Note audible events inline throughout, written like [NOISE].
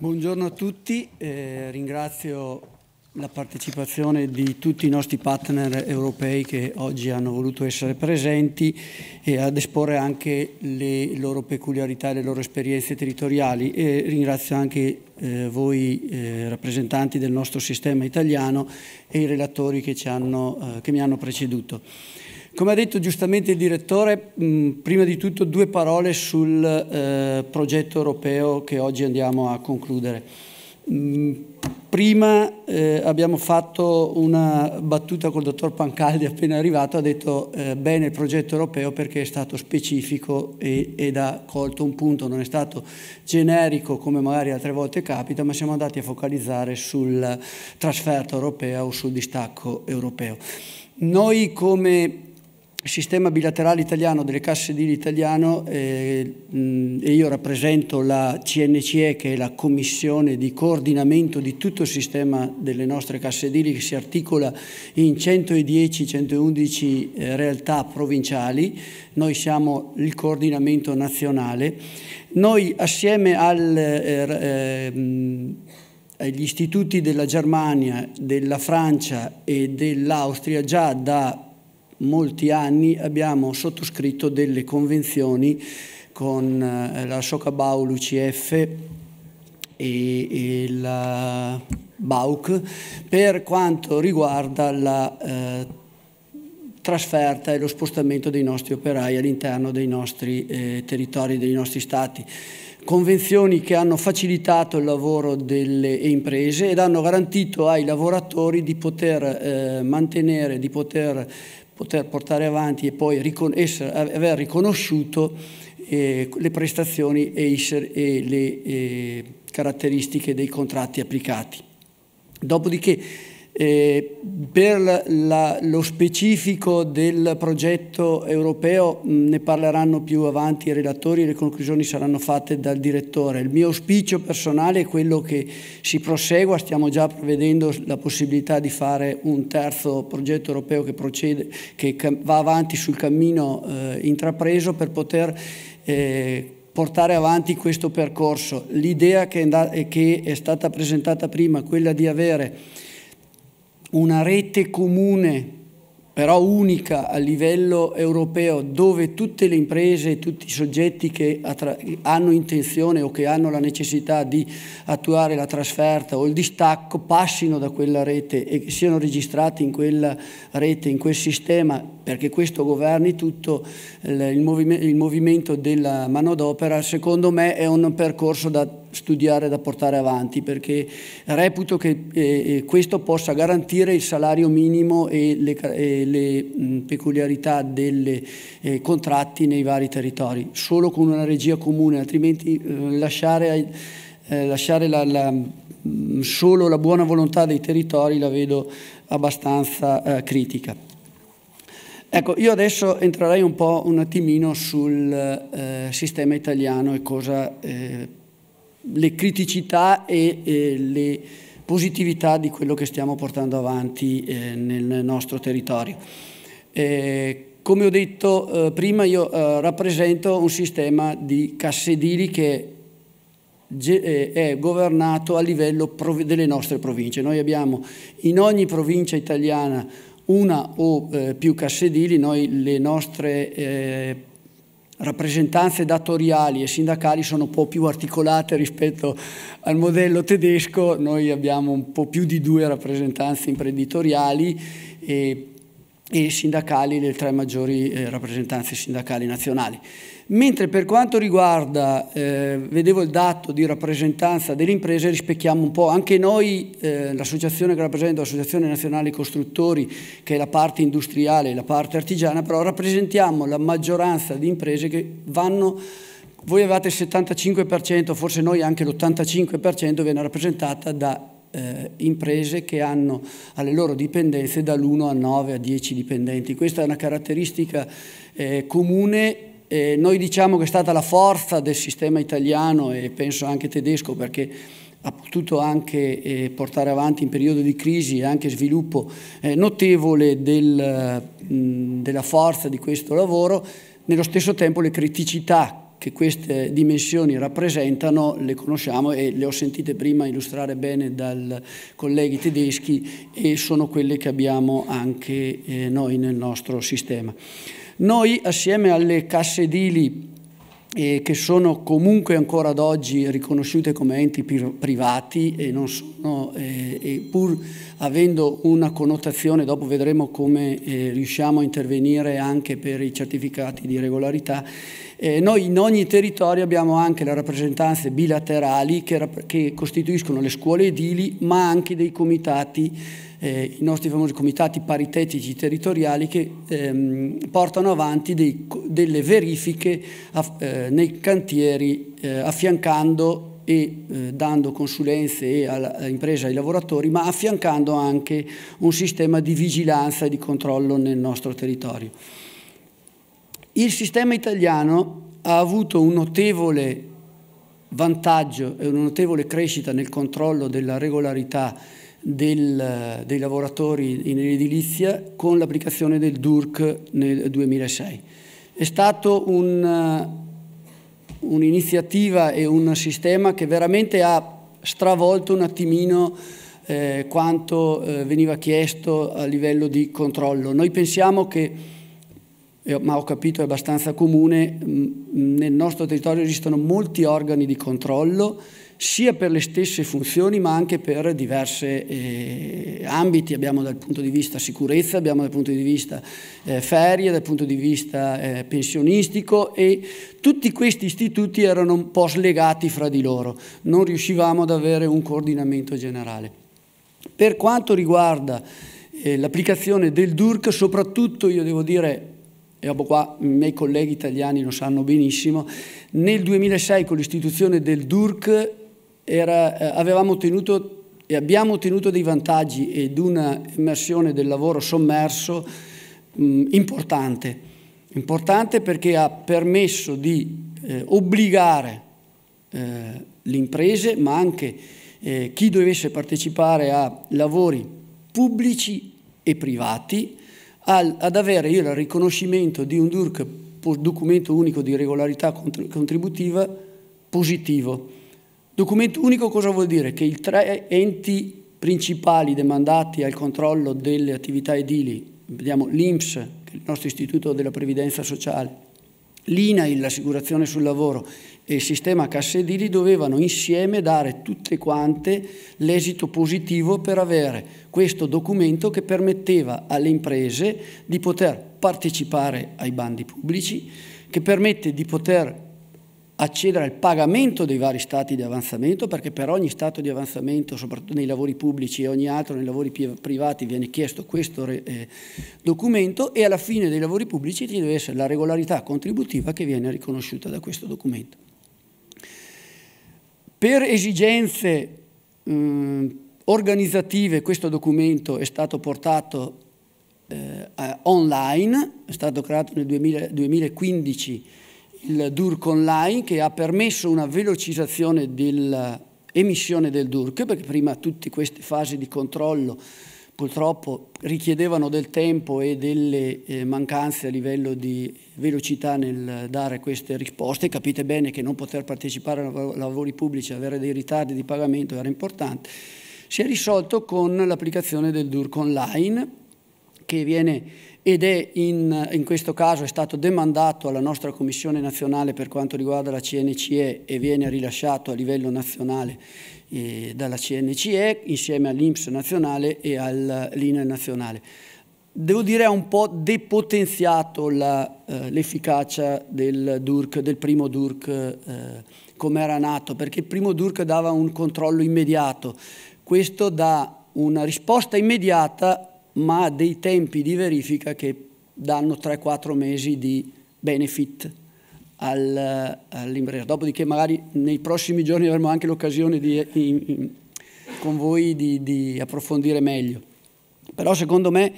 Buongiorno a tutti, eh, ringrazio la partecipazione di tutti i nostri partner europei che oggi hanno voluto essere presenti e ad esporre anche le loro peculiarità e le loro esperienze territoriali e ringrazio anche eh, voi eh, rappresentanti del nostro sistema italiano e i relatori che, hanno, eh, che mi hanno preceduto. Come ha detto giustamente il direttore, mh, prima di tutto due parole sul eh, progetto europeo che oggi andiamo a concludere. Mh, prima eh, abbiamo fatto una battuta col dottor Pancaldi appena arrivato, ha detto eh, bene il progetto europeo perché è stato specifico e, ed ha colto un punto, non è stato generico come magari altre volte capita, ma siamo andati a focalizzare sul trasferto europeo o sul distacco europeo. Noi come il sistema bilaterale italiano delle casse edili italiano eh, e io rappresento la CNCE che è la commissione di coordinamento di tutto il sistema delle nostre casse edili che si articola in 110-111 eh, realtà provinciali, noi siamo il coordinamento nazionale, noi assieme al... Eh, eh, mh, agli istituti della Germania, della Francia e dell'Austria già da molti anni abbiamo sottoscritto delle convenzioni con eh, la Socabau, l'UCF e, e, la eh, BAUC per quanto riguarda la eh, trasferta e lo spostamento dei nostri operai all'interno dei nostri eh, territori, dei nostri stati convenzioni che hanno facilitato il lavoro delle imprese ed hanno garantito ai lavoratori di poter eh, mantenere, di poter poter portare avanti e poi ricon essere, aver riconosciuto eh, le prestazioni e, e le eh, caratteristiche dei contratti applicati. Dopodiché eh, per la, lo specifico del progetto europeo mh, mm, ne parleranno più avanti i relatori, le conclusioni saranno fatte dal direttore. Il mio auspicio personale è quello che si prosegua, stiamo già prevedendo la possibilità di fare un terzo progetto europeo che, procede, che va avanti sul cammino eh, intrapreso per poter... Eh, portare avanti questo percorso. L'idea che, che è stata presentata prima, quella di avere una rete comune, però unica a livello europeo, dove tutte le imprese, tutti i soggetti che hanno intenzione o che hanno la necessità di attuare la trasferta o il distacco passino da quella rete e siano registrati in quella rete, in quel sistema, perché questo governi tutto il, il movimento della manodopera, secondo me è un percorso da studiare, da portare avanti, perché reputo che eh, eh, questo possa garantire il salario minimo e le, e le mh, mm, peculiarità dei eh, contratti nei vari territori, solo con una regia comune, altrimenti eh, lasciare, eh, lasciare la, la, mm, solo la buona volontà dei territori la vedo abbastanza eh, critica. Ecco, io adesso entrerei un po' un attimino sul sistema italiano e cosa eh, le criticità e, e le positività di quello che stiamo portando avanti eh, nel nostro territorio. Eh, come ho detto eh, prima, io eh, rappresento un sistema di casse edili che eh, è governato a livello delle nostre province. Noi abbiamo in ogni provincia italiana una o eh, più casse edili, noi le nostre rappresentanze datoriali e sindacali sono un po' più articolate rispetto al modello tedesco, noi abbiamo un po' più di due rappresentanze imprenditoriali e e sindacali delle tre maggiori eh, rappresentanze sindacali nazionali. Mentre per quanto riguarda, eh, vedevo il dato di rappresentanza delle imprese, rispecchiamo un po', anche noi, eh, l'associazione che rappresento, l'Associazione Nazionale Costruttori, che è la parte industriale, la parte artigiana, però rappresentiamo la maggioranza di imprese che vanno voi avevate il 75%, forse noi anche l'85% viene rappresentata da eh, imprese che hanno alle loro dipendenze dall'1 a 9 a 10 dipendenti. Questa è una caratteristica eh, comune eh, noi diciamo che è stata la forza del sistema italiano e penso anche tedesco perché ha potuto anche eh, portare avanti in periodo di crisi e anche sviluppo eh, notevole del, mh, della forza di questo lavoro, nello stesso tempo le criticità che queste dimensioni rappresentano le conosciamo e le ho sentite prima illustrare bene dai colleghi tedeschi e sono quelle che abbiamo anche eh, noi nel nostro sistema. Noi assieme alle casse edili eh, che sono comunque ancora ad oggi riconosciute come enti privati e, sono, eh, e pur avendo una connotazione, dopo vedremo come eh, riusciamo a intervenire anche per i certificati di regolarità, eh, noi in ogni territorio abbiamo anche le rappresentanze bilaterali che, che costituiscono le scuole edili, ma anche dei comitati eh, i nostri famosi comitati paritetici territoriali che ehm, portano avanti dei, delle verifiche a, eh, nei cantieri eh, affiancando e eh, dando consulenze all'impresa e ai lavoratori, ma affiancando anche un sistema di vigilanza e di controllo nel nostro territorio. Il sistema italiano ha avuto un notevole vantaggio e una notevole crescita nel controllo della regolarità del, dei lavoratori in edilizia con l'applicazione del DURC nel 2006. È stato un'iniziativa un e un sistema che veramente ha stravolto un attimino eh, quanto eh, veniva chiesto a livello di controllo. Noi pensiamo che ma ho capito è abbastanza comune, mm, mm, nel nostro territorio esistono molti organi di controllo sia per le stesse funzioni ma anche per diversi eh, ambiti, abbiamo dal punto di vista sicurezza, abbiamo dal punto di vista eh, ferie, dal punto di vista eh, pensionistico e tutti questi istituti erano un po' slegati fra di loro, non riuscivamo ad avere un coordinamento generale. Per quanto riguarda eh, l'applicazione del DURC, soprattutto io devo dire e dopo qua i miei colleghi italiani lo sanno benissimo, nel 2006 con l'istituzione del DURC era, eh, avevamo ottenuto e abbiamo ottenuto dei vantaggi ed una immersione del lavoro sommerso mh, mm, importante, importante perché ha permesso di eh, obbligare eh, le imprese ma anche eh, chi dovesse partecipare a lavori pubblici e privati al, ad avere il riconoscimento di un DURC, documento unico di regolarità contributiva, positivo. Documento unico cosa vuol dire? Che i tre enti principali demandati al controllo delle attività edili, vediamo l'INPS, il nostro istituto della previdenza sociale, l'INAI, l'assicurazione sul lavoro, e il sistema Cassedini dovevano insieme dare tutte quante l'esito positivo per avere questo documento che permetteva alle imprese di poter partecipare ai bandi pubblici, che permette di poter accedere al pagamento dei vari stati di avanzamento, perché per ogni stato di avanzamento, soprattutto nei lavori pubblici e ogni altro nei lavori privati, viene chiesto questo eh, documento e alla fine dei lavori pubblici ci deve essere la regolarità contributiva che viene riconosciuta da questo documento. Per esigenze mh, organizzative questo documento è stato portato eh, online, è stato creato nel 2000, 2015 il DURC online che ha permesso una velocizzazione dell'emissione del DURC perché prima tutte queste fasi di controllo purtroppo richiedevano del tempo e delle eh, mancanze a livello di velocità nel dare queste risposte. Capite bene che non poter partecipare a lavori pubblici, avere dei ritardi di pagamento era importante. Si è risolto con l'applicazione del DURC online che viene ed è in, in, questo caso è stato demandato alla nostra Commissione nazionale per quanto riguarda la CNCE e viene rilasciato a livello nazionale dalla CNCE insieme all'Inps nazionale e all'INA nazionale. Devo dire ha un po' depotenziato eh, l'efficacia eh, del DURC, del primo DURC eh, come era nato, perché il primo DURC dava un controllo immediato, questo dà una risposta immediata ma dei tempi di verifica che danno 3-4 mesi di benefit al, all'impresa. Dopodiché magari nei prossimi giorni avremo anche l'occasione di, eh, in, in, con voi di, di, approfondire meglio. Però secondo me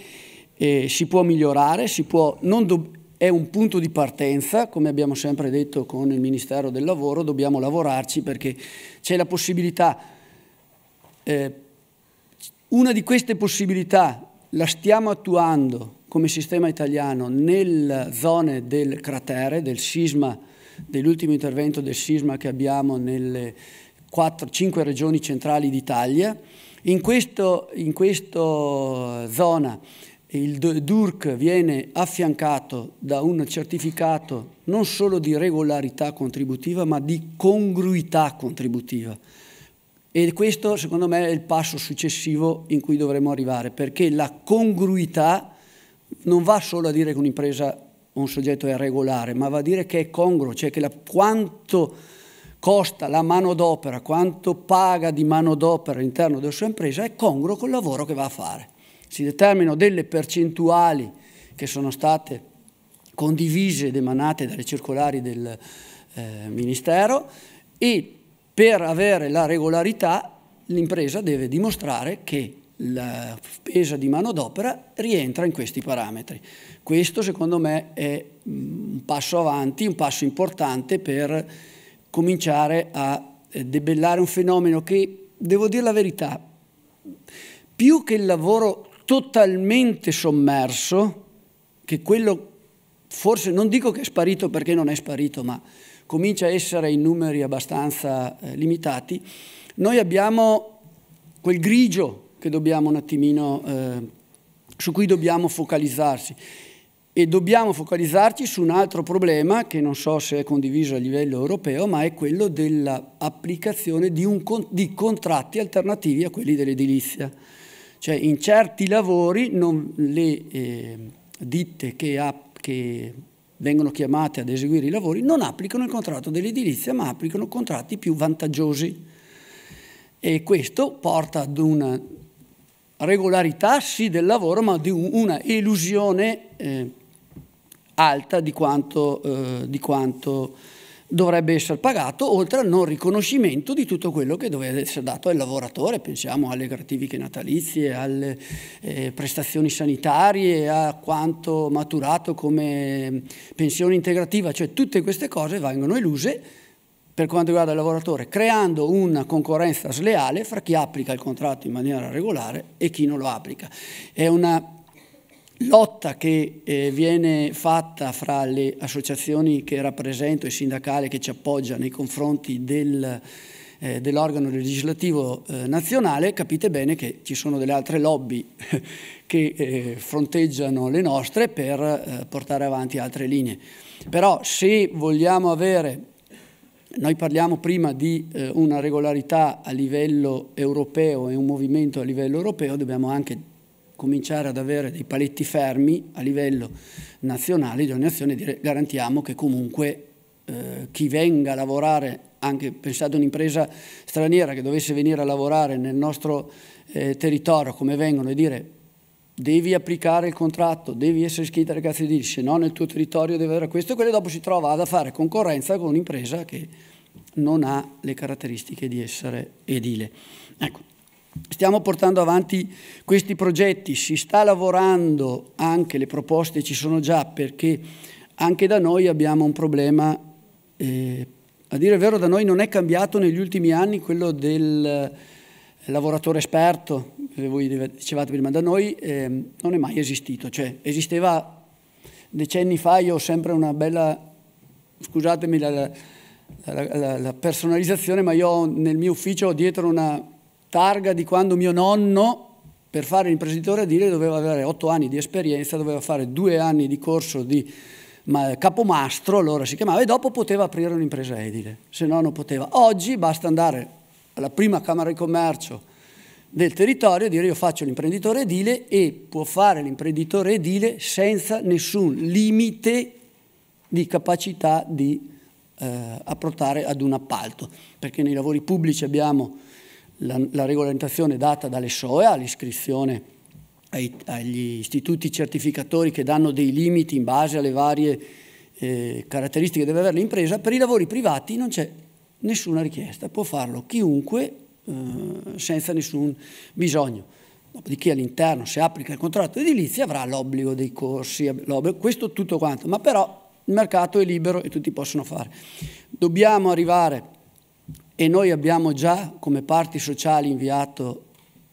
eh, si può migliorare, si può, do, è un punto di partenza, come abbiamo sempre detto con il Ministero del Lavoro, dobbiamo lavorarci perché c'è la possibilità, eh, una di queste possibilità la stiamo attuando come sistema italiano nelle zone del cratere, del sisma, dell'ultimo intervento del sisma che abbiamo nelle 4, 5 regioni centrali d'Italia. In, questa zona il DURC viene affiancato da un certificato non solo di regolarità contributiva ma di congruità contributiva. E questo secondo me è il passo successivo in cui dovremo arrivare, perché la congruità non va solo a dire che un'impresa o un soggetto è regolare, ma va a dire che è congruo, cioè che la, quanto costa la manodopera, quanto paga di manodopera all'interno della sua impresa è congruo col lavoro che va a fare. Si determinano delle percentuali che sono state condivise ed emanate dalle circolari del eh, Ministero e per avere la regolarità l'impresa deve dimostrare che la spesa di manodopera rientra in questi parametri. Questo secondo me è mm, un passo avanti, un passo importante per cominciare a eh, debellare un fenomeno che, devo dire la verità, più che il lavoro totalmente sommerso, che quello forse non dico che è sparito perché non è sparito, ma comincia a essere in numeri abbastanza eh, limitati, noi abbiamo quel grigio attimino, eh, su cui dobbiamo focalizzarsi. E dobbiamo focalizzarci su un altro problema che non so se è condiviso a livello europeo, ma è quello dell'applicazione di, di contratti alternativi a quelli dell'edilizia. Cioè in certi lavori non, le eh, ditte che, app, che vengono chiamate ad eseguire i lavori non applicano il contratto dell'edilizia, ma applicano contratti più vantaggiosi. E questo porta ad una regolarità sì del lavoro, ma di una illusione eh, alta di quanto, eh, di quanto, dovrebbe essere pagato, oltre al non riconoscimento di tutto quello che doveva essere dato al lavoratore, pensiamo alle gratifiche natalizie, alle eh, prestazioni sanitarie, a quanto maturato come pensione integrativa, cioè tutte queste cose vengono eluse per quanto riguarda il lavoratore, creando una concorrenza sleale fra chi applica il contratto in maniera regolare e chi non lo applica. È una lotta che eh, viene fatta fra le associazioni che rappresento e sindacale che ci appoggia nei confronti del, eh, dell'organo legislativo eh, nazionale, capite bene che ci sono delle altre lobby [LAUGHS] che eh, fronteggiano le nostre per eh, portare avanti altre linee. Però se vogliamo avere noi parliamo prima di eh, una regolarità a livello europeo e un movimento a livello europeo, dobbiamo anche cominciare ad avere dei paletti fermi a livello nazionale di ogni azione e dire garantiamo che comunque eh, chi venga a lavorare, anche pensate un'impresa straniera che dovesse venire a lavorare nel nostro eh, territorio come vengono e dire devi applicare il contratto, devi essere iscritta alle cazzo di se no nel tuo territorio deve avere questo e quello dopo si trova ad a fare concorrenza con un'impresa che non ha le caratteristiche di essere edile. Ecco, stiamo portando avanti questi progetti, si sta lavorando anche, le proposte ci sono già perché anche da noi abbiamo un problema, eh, a dire il vero da noi non è cambiato negli ultimi anni quello del eh, lavoratore esperto, voi dicevate prima, da noi eh, non è mai esistito, cioè esisteva decenni fa, io ho sempre una bella, scusatemi la, la, la, la personalizzazione, ma io nel mio ufficio ho dietro una targa di quando mio nonno per fare l'imprenditore a dire doveva avere otto anni di esperienza, doveva fare due anni di corso di ma, capomastro, allora si chiamava, e dopo poteva aprire un'impresa edile, se no non poteva. Oggi basta andare alla prima Camera di Commercio del territorio e dire io faccio l'imprenditore edile e può fare l'imprenditore edile senza nessun limite di capacità di eh, approntare ad un appalto, perché nei lavori pubblici abbiamo la, la regolamentazione data dalle SOEA, l'iscrizione agli istituti certificatori che danno dei limiti in base alle varie eh, caratteristiche che deve avere l'impresa, per i lavori privati non c'è nessuna richiesta, può farlo chiunque eh, senza nessun bisogno. Dopodiché all'interno, se applica il contratto edilizio, avrà l'obbligo dei corsi, questo tutto quanto, ma però il mercato è libero e tutti possono fare. Dobbiamo arrivare, e noi abbiamo già come parti sociali inviato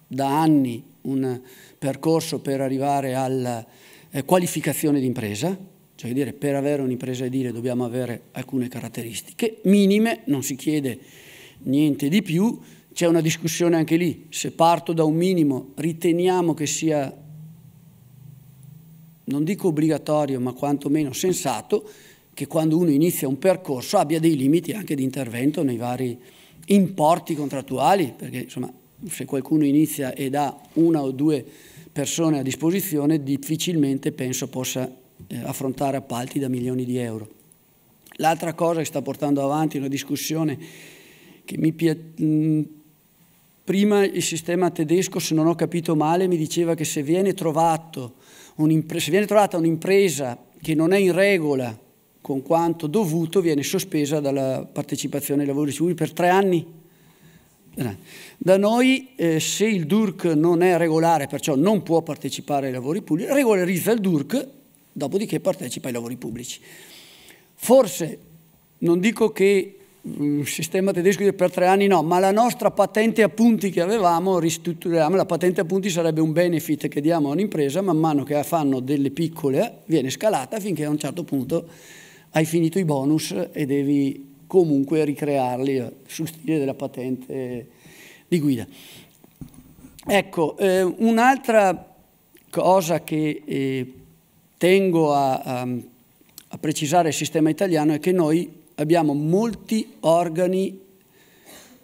da anni un percorso per arrivare alla eh, qualificazione d'impresa, cioè dire, per avere un'impresa edile dobbiamo avere alcune caratteristiche minime, non si chiede niente di più, c'è una discussione anche lì. Se parto da un minimo, riteniamo che sia, non dico obbligatorio, ma quantomeno sensato, che quando uno inizia un percorso abbia dei limiti anche di intervento nei vari importi contrattuali, perché insomma se qualcuno inizia ed ha una o due persone a disposizione, difficilmente penso possa eh, affrontare appalti da milioni di euro. L'altra cosa che sta portando avanti una discussione che mi piace mm, Prima il sistema tedesco, se non ho capito male, mi diceva che se viene, se viene trovata un'impresa che non è in regola con quanto dovuto, viene sospesa dalla partecipazione ai lavori civili per tre anni. Eh, da noi, eh, se il DURC non è regolare, perciò non può partecipare ai lavori pubblici, regolarizza il DURC, dopodiché partecipa ai lavori pubblici. Forse, non dico che sistema tedesco per tre anni no, ma la nostra patente a punti che avevamo ristrutturiamo, la patente a punti sarebbe un benefit che diamo a un'impresa man mano che fanno delle piccole, viene scalata finché a un certo punto hai finito i bonus e devi comunque ricrearli sul stile della patente di guida. Ecco, eh, un'altra cosa che eh, tengo a, a, a precisare il sistema italiano è che noi abbiamo molti organi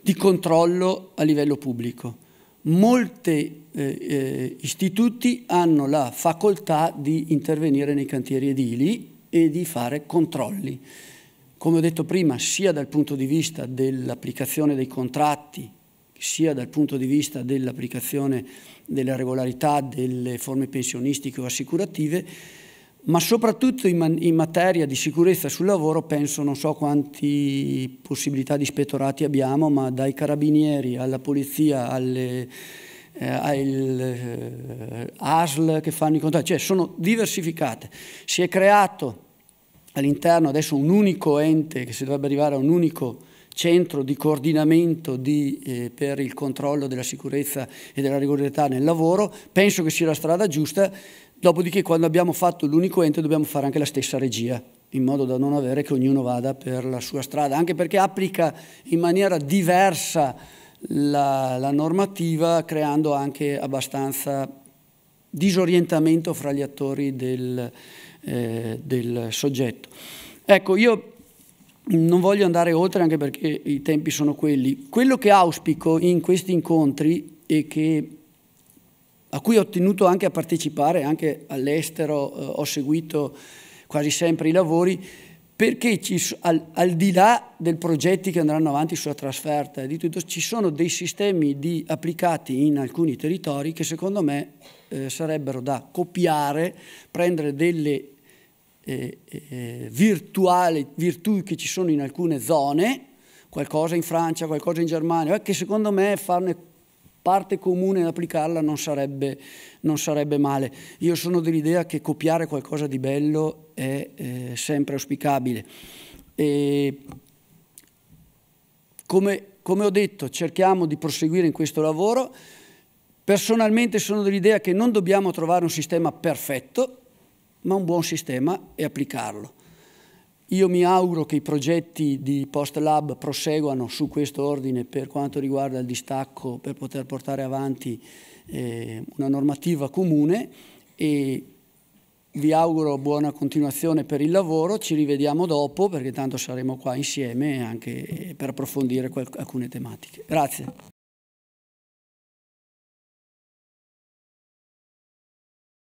di controllo a livello pubblico. Molti eh, eh, istituti hanno la facoltà di intervenire nei cantieri edili e di fare controlli. Come ho detto prima, sia dal punto di vista dell'applicazione dei contratti, sia dal punto di vista dell'applicazione della regolarità delle forme pensionistiche o assicurative, ma soprattutto in, in, materia di sicurezza sul lavoro penso non so quante possibilità di ispettorati abbiamo, ma dai carabinieri alla polizia, alle, eh, al eh, ASL che fanno i contratti, cioè sono diversificate. Si è creato all'interno adesso un unico ente che si dovrebbe arrivare a un unico centro di coordinamento di, eh, per il controllo della sicurezza e della regolarità nel lavoro, penso che sia la strada giusta, Dopodiché quando abbiamo fatto l'unico ente dobbiamo fare anche la stessa regia, in modo da non avere che ognuno vada per la sua strada, anche perché applica in maniera diversa la, la normativa, creando anche abbastanza disorientamento fra gli attori del, eh, del soggetto. Ecco, io non voglio andare oltre anche perché i tempi sono quelli. Quello che auspico in questi incontri e che a cui ho tenuto anche a partecipare, anche all'estero eh, ho seguito quasi sempre i lavori, perché ci, al, al, di là dei progetti che andranno avanti sulla trasferta di tutto, ci sono dei sistemi di, applicati in alcuni territori che secondo me eh, sarebbero da copiare, prendere delle eh, eh, virtuali, virtù che ci sono in alcune zone, qualcosa in Francia, qualcosa in Germania, che secondo me farne parte comune ad applicarla non sarebbe, non sarebbe male. Io sono dell'idea che copiare qualcosa di bello è eh, sempre auspicabile. E come, come ho detto, cerchiamo di proseguire in questo lavoro. Personalmente sono dell'idea che non dobbiamo trovare un sistema perfetto, ma un buon sistema e applicarlo. Io mi auguro che i progetti di Post Lab proseguano su questo ordine per quanto riguarda il distacco per poter portare avanti eh, una normativa comune e vi auguro buona continuazione per il lavoro, ci rivediamo dopo perché tanto saremo qua insieme anche eh, per approfondire alcune tematiche. Grazie.